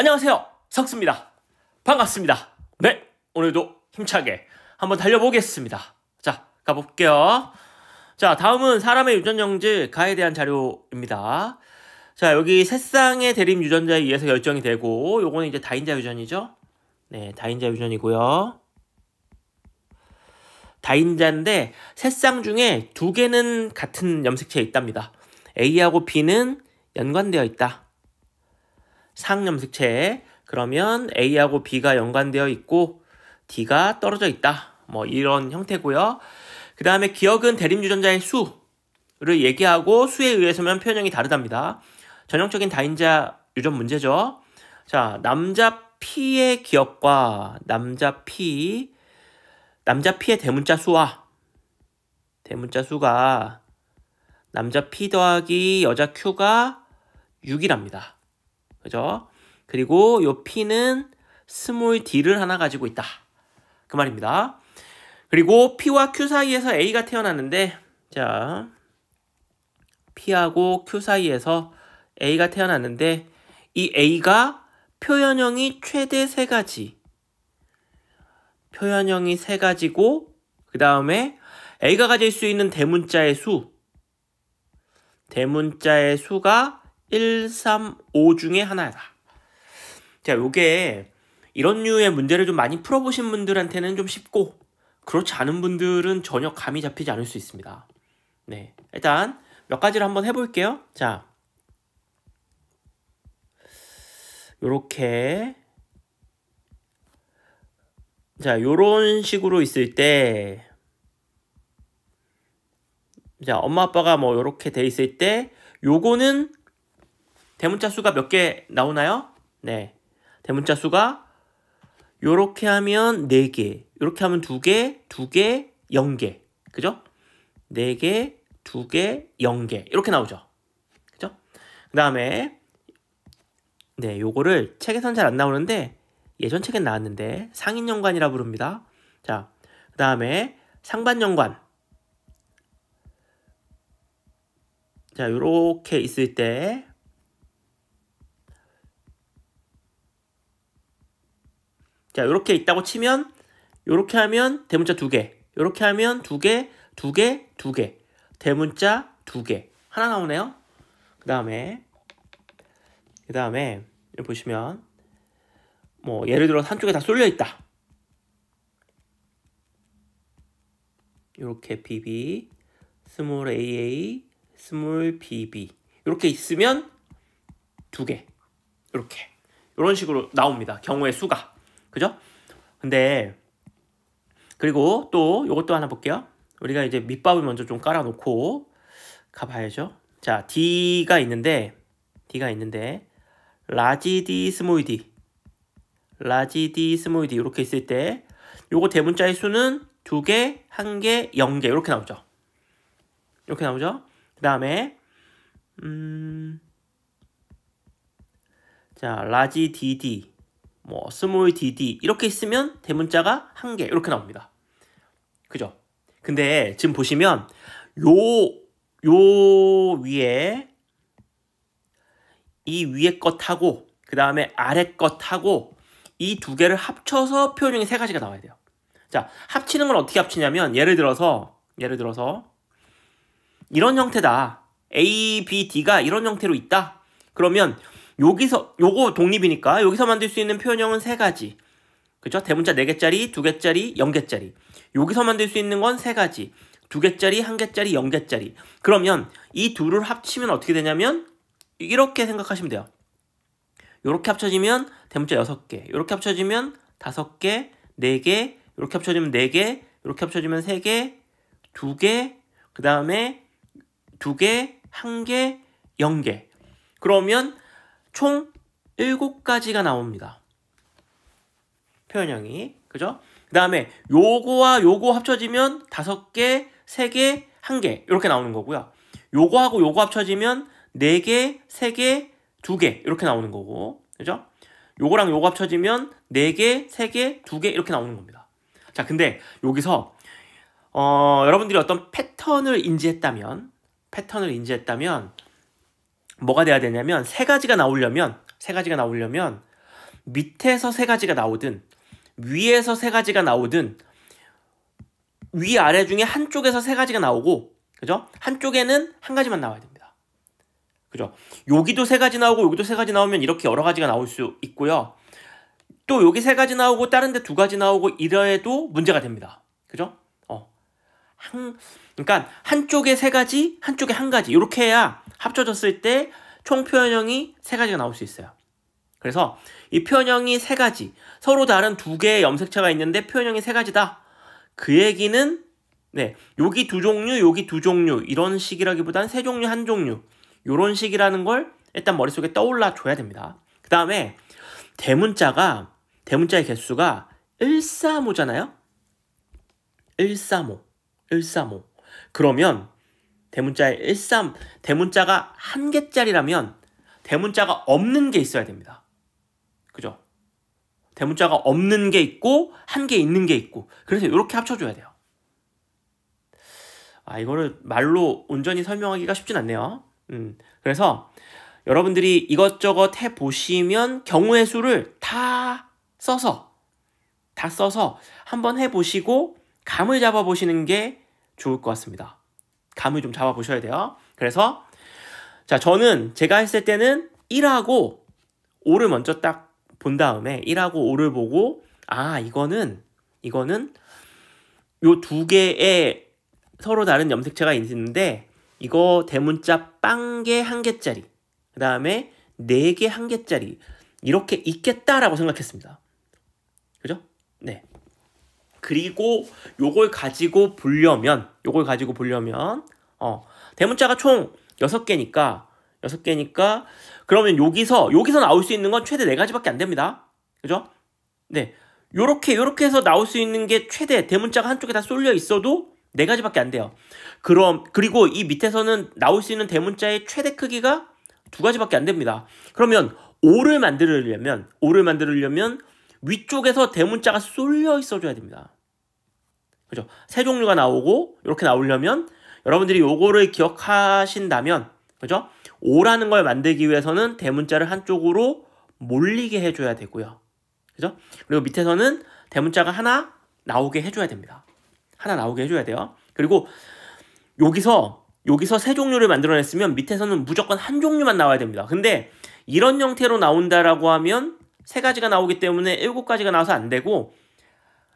안녕하세요. 석수입니다. 반갑습니다. 네, 오늘도 힘차게 한번 달려보겠습니다. 자, 가볼게요. 자, 다음은 사람의 유전정지 가에 대한 자료입니다. 자, 여기 셋상의 대립 유전자에 의해서 결정이 되고 요거는 이제 다인자 유전이죠. 네, 다인자 유전이고요. 다인자인데 셋상 중에 두 개는 같은 염색체에 있답니다. A하고 B는 연관되어 있다. 상염색체 그러면 A하고 B가 연관되어 있고 D가 떨어져 있다. 뭐 이런 형태고요. 그 다음에 기억은 대립유전자의 수를 얘기하고 수에 의해서면 표현형이 다르답니다. 전형적인 다인자 유전 문제죠. 자, 남자 P의 기억과 남자 P, 남자 P의 대문자 수와 대문자 수가 남자 P 더하기 여자 Q가 6이랍니다. 그죠? 그리고 요 P는 스몰 d를 하나 가지고 있다. 그 말입니다. 그리고 P와 Q 사이에서 A가 태어났는데 자 P하고 Q 사이에서 A가 태어났는데 이 A가 표현형이 최대 세 가지 표현형이 세 가지고 그 다음에 A가 가질 수 있는 대문자의 수 대문자의 수가 1, 3, 5 중에 하나다. 자, 요게 이런 류의 문제를 좀 많이 풀어보신 분들한테는 좀 쉽고 그렇지 않은 분들은 전혀 감이 잡히지 않을 수 있습니다. 네, 일단 몇 가지를 한번 해볼게요. 자, 요렇게 자, 요런 식으로 있을 때 자, 엄마 아빠가 뭐 요렇게 돼 있을 때 요거는 대문자 수가 몇 개 나오나요? 네. 대문자 수가 요렇게 하면 4개, 요렇게 하면 2개, 2개, 0개. 그죠? 4개, 2개, 0개. 이렇게 나오죠. 그죠? 그 다음에 네, 요거를 책에선 잘 안 나오는데 예전 책엔 나왔는데 상인연관이라 부릅니다. 자, 그 다음에 상반연관. 자, 요렇게 있을 때 자, 이렇게 있다고 치면 이렇게 하면 대문자 두 개. 이렇게 하면 두 개, 두 개, 두 개. 대문자 두 개. 하나 나오네요. 그다음에 그다음에 여기 보시면 뭐 예를 들어 서 한쪽에 다 쏠려 있다. 이렇게 BB, 스몰 AA, 스몰 BB 이렇게 있으면 두 개. 이렇게 이런 식으로 나옵니다. 경우의 수가. 그죠? 근데 그리고 또 이것도 하나 볼게요. 우리가 이제 밑밥을 먼저 좀 깔아놓고 가봐야죠. 자, D가 있는데 D가 있는데 라지 D 스몰 D 라지 D 스몰 D 이렇게 있을 때 요거 대문자의 네 수는 두 개, 한 개, 영 개 이렇게 나오죠. 이렇게 나오죠. 그 다음에 음... 자, 라지 DD 뭐 small dd 이렇게 쓰면 대문자가 한 개 이렇게 나옵니다. 그죠? 근데 지금 보시면 요, 요 위에 이 위에 것하고 그 다음에 아래 것하고 이 두 개를 합쳐서 표현 중에 세 가지가 나와야 돼요. 자, 합치는 건 어떻게 합치냐면 예를 들어서 예를 들어서 이런 형태다. A, B, D가 이런 형태로 있다. 그러면 여기서 요거 독립이니까 여기서 만들 수 있는 표현형은 세 가지. 그죠? 대문자 4개짜리, 2개짜리, 0개짜리. 여기서 만들 수 있는 건 세 가지. 2개짜리, 1개짜리, 0개짜리. 그러면 이 둘을 합치면 어떻게 되냐면 이렇게 생각하시면 돼요. 이렇게 합쳐지면 대문자 6개, 이렇게 합쳐지면 5개, 4개, 이렇게 합쳐지면 4개, 이렇게 합쳐지면 3개, 2개, 그 다음에 2개, 1개, 0개. 그러면 총 7가지가 나옵니다. 표현형이. 그죠? 그 다음에 요거와 요거 합쳐지면 5개, 3개, 1개 이렇게 나오는 거고요. 요거하고 요거 합쳐지면 4개, 3개, 2개 이렇게 나오는 거고. 그죠? 요거랑 요거 합쳐지면 4개, 3개, 2개 이렇게 나오는 겁니다. 자, 근데 여기서 어, 여러분들이 어떤 패턴을 인지했다면 패턴을 인지했다면 뭐가 돼야 되냐면 세 가지가 나오려면 세 가지가 나오려면 밑에서 세 가지가 나오든 위에서 세 가지가 나오든 위 아래 중에 한쪽에서 세 가지가 나오고 그죠? 한쪽에는 한 가지만 나와야 됩니다. 그죠? 여기도 세 가지 나오고 여기도 세 가지 나오면 이렇게 여러 가지가 나올 수 있고요. 또 여기 세 가지 나오고 다른 데 두 가지 나오고 이래도 문제가 됩니다. 그죠? 한, 그러니까 한쪽에 세 가지, 한쪽에 한 가지 이렇게 해야 합쳐졌을 때 총 표현형이 세 가지가 나올 수 있어요. 그래서 이 표현형이 세 가지, 서로 다른 두 개의 염색체가 있는데 표현형이 세 가지다. 그 얘기는 네, 여기 두 종류, 여기 두 종류 이런 식이라기보단 세 종류, 한 종류 이런 식이라는 걸 일단 머릿속에 떠올라 줘야 됩니다. 그 다음에 대문자가 대문자의 개수가 1 4, 5잖아요1 4, 5 135. 그러면 대문자에 13, 대문자가 한 개짜리라면 대문자가 없는 게 있어야 됩니다. 그죠? 대문자가 없는 게 있고 한 개 있는 게 있고 그래서 이렇게 합쳐줘야 돼요. 아 이거를 말로 온전히 설명하기가 쉽진 않네요. 음 그래서 여러분들이 이것저것 해 보시면 경우의 수를 다 써서 다 써서 한번 해 보시고 감을 잡아보시는 게 좋을 것 같습니다. 감을 좀 잡아보셔야 돼요. 그래서 자 저는 제가 했을 때는 1하고 5를 먼저 딱 본 다음에 1하고 5를 보고 아 이거는 이거는 요 두 개의 서로 다른 염색체가 있는데 이거 대문자 빵 개 한 개짜리 그 다음에 네 개 한 개짜리 이렇게 있겠다라고 생각했습니다. 그죠? 네. 그리고 요걸 가지고 보려면 요걸 가지고 보려면 어 대문자가 총 6개니까 6개니까 그러면 여기서 여기서 나올 수 있는 건 최대 4가지밖에 안 됩니다. 그죠? 네. 요렇게 요렇게 해서 나올 수 있는 게 최대 대문자가 한쪽에 다 쏠려 있어도 4가지밖에 안 돼요. 그럼 그리고 이 밑에서는 나올 수 있는 대문자의 최대 크기가 두 가지밖에 안 됩니다. 그러면 5를 만들려면 5를 만들려면 위쪽에서 대문자가 쏠려 있어줘야 됩니다. 그죠? 세 종류가 나오고 이렇게 나오려면 여러분들이 요거를 기억하신다면 그죠? 오라는걸 만들기 위해서는 대문자를 한쪽으로 몰리게 해줘야 되고요. 그죠? 그리고 밑에서는 대문자가 하나 나오게 해줘야 됩니다. 하나 나오게 해줘야 돼요. 그리고 여기서 여기서 세 종류를 만들어냈으면 밑에서는 무조건 한 종류만 나와야 됩니다. 근데 이런 형태로 나온다라고 하면 세 가지가 나오기 때문에 일곱 가지가 나와서 안 되고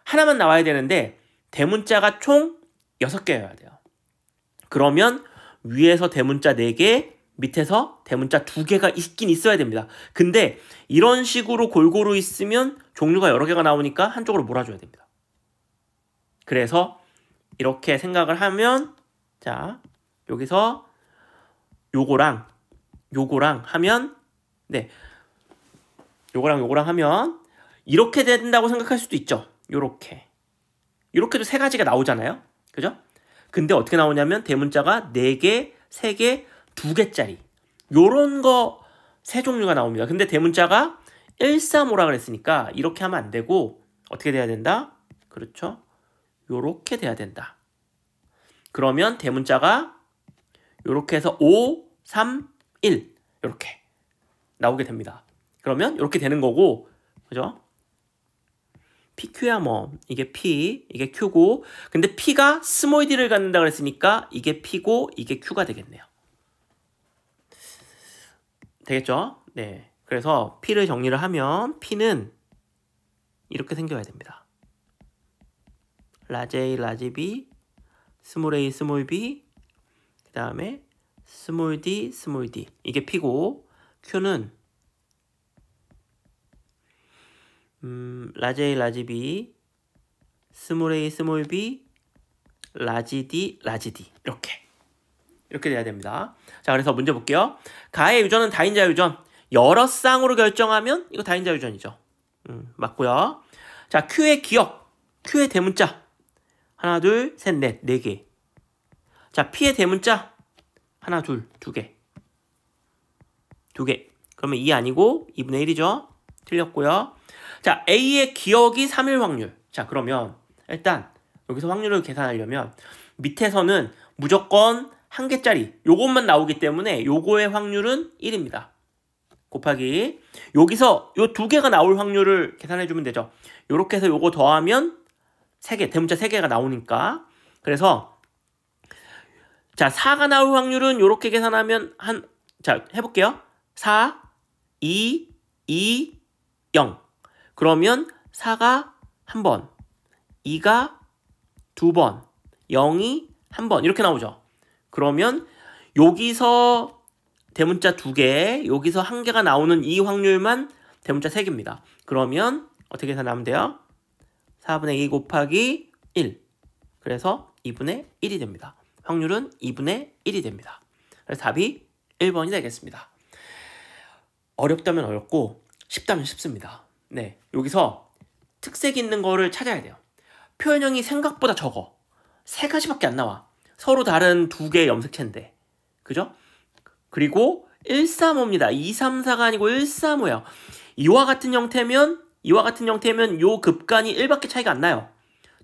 하나만 나와야 되는데 대문자가 총 여섯 개여야 돼요. 그러면 위에서 대문자 네 개, 밑에서 대문자 두 개가 있긴 있어야 됩니다. 근데 이런 식으로 골고루 있으면 종류가 여러 개가 나오니까 한쪽으로 몰아줘야 됩니다. 그래서 이렇게 생각을 하면 자 여기서 요거랑 요거랑 하면 네 요거랑 요거랑 하면 이렇게 된다고 생각할 수도 있죠. 요렇게. 요렇게도 세 가지가 나오잖아요. 그죠? 근데 어떻게 나오냐면 대문자가 4개, 3개, 2개짜리 요런 거 세 종류가 나옵니다. 근데 대문자가 1, 3, 5라 그랬으니까 이렇게 하면 안 되고 어떻게 돼야 된다? 그렇죠? 요렇게 돼야 된다. 그러면 대문자가 요렇게 해서 5, 3, 1 요렇게 나오게 됩니다. 그러면 이렇게 되는 거고 그죠? PQ야 뭐 이게 P 이게 Q고 근데 P가 스모이를 갖는다 그랬으니까 이게 P고 이게 Q가 되겠네요. 되겠죠? 네. 그래서 P를 정리를 하면 P는 이렇게 생겨야 됩니다. 라제 A, 라제 B, 스몰 A, 스몰 B, 그 다음에 스몰 D, 스몰 D. 이게 P고 Q는 음, 라지 A, 라지 B, 스몰 A, 스몰 B, 라지 D, 라지 D 이렇게 이렇게 돼야 됩니다. 자, 그래서 문제 볼게요. 가의 유전은 다인자 유전. 여러 쌍으로 결정하면 이거 다인자 유전이죠. 음, 맞고요. 자, Q의 기억. Q의 대문자. 하나, 둘, 셋, 넷, 네 개. 자, P의 대문자. 하나, 둘, 두 개. 두 개. 그러면 2 아니고 2분의 1이죠. 틀렸고요. 자, A의 기억이 3일 확률. 자, 그러면 일단 여기서 확률을 계산하려면 밑에서는 무조건 한 개짜리 요것만 나오기 때문에 요거의 확률은 1입니다. 곱하기 여기서 요 두 개가 나올 확률을 계산해 주면 되죠. 요렇게 해서 요거 더하면 3개, 대문자 3개가 나오니까 그래서 자 4가 나올 확률은 요렇게 계산하면 한 자 해볼게요. 4, 2, 2, 0 그러면 4가 한번 2가 두번 0이 한 번 이렇게 나오죠. 그러면 여기서 대문자 두 개, 여기서 한 개가 나오는 이 확률만 대문자 세 개입니다. 그러면 어떻게 계산하면 돼요? 4분의 2 곱하기 1. 그래서 2분의 1이 됩니다. 확률은 2분의 1이 됩니다. 그래서 답이 1번이 되겠습니다. 어렵다면 어렵고 쉽다면 쉽습니다. 네, 여기서 특색 있는 거를 찾아야 돼요. 표현형이 생각보다 적어. 세 가지밖에 안 나와. 서로 다른 두 개의 염색체인데. 그죠? 그리고 135입니다. 234가 아니고 135예요. 이와 같은 형태면 이와 같은 형태면 요 급간이 1밖에 차이가 안 나요.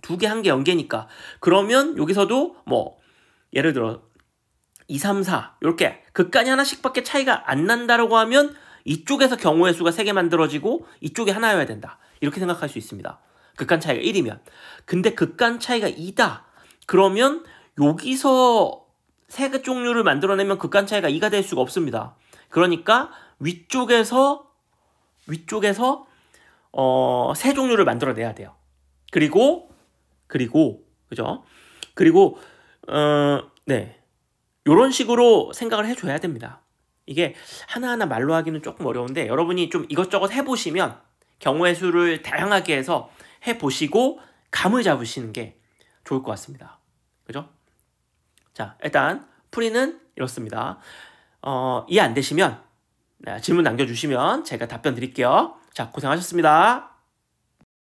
두 개, 한 개, 연계니까. 그러면 여기서도 뭐 예를 들어 2, 3, 4 이렇게 급간이 하나씩밖에 차이가 안 난다라고 하면 이쪽에서 경우의 수가 3개 만들어지고 이쪽이 하나여야 된다. 이렇게 생각할 수 있습니다. 극한 차이가 1이면. 근데 극한 차이가 2다. 그러면 여기서 세 종류를 만들어내면 극한 차이가 2가 될 수가 없습니다. 그러니까 위쪽에서 위쪽에서 어, 세 종류를 만들어내야 돼요. 그리고 그리고 그죠? 그리고 어, 네. 요런 식으로 생각을 해줘야 됩니다. 이게 하나하나 말로 하기는 조금 어려운데 여러분이 좀 이것저것 해보시면 경우의 수를 다양하게 해서 해보시고 감을 잡으시는 게 좋을 것 같습니다. 그죠? 자, 일단 풀이는 이렇습니다. 어, 이해 안 되시면 네, 질문 남겨주시면 제가 답변 드릴게요. 자, 고생하셨습니다.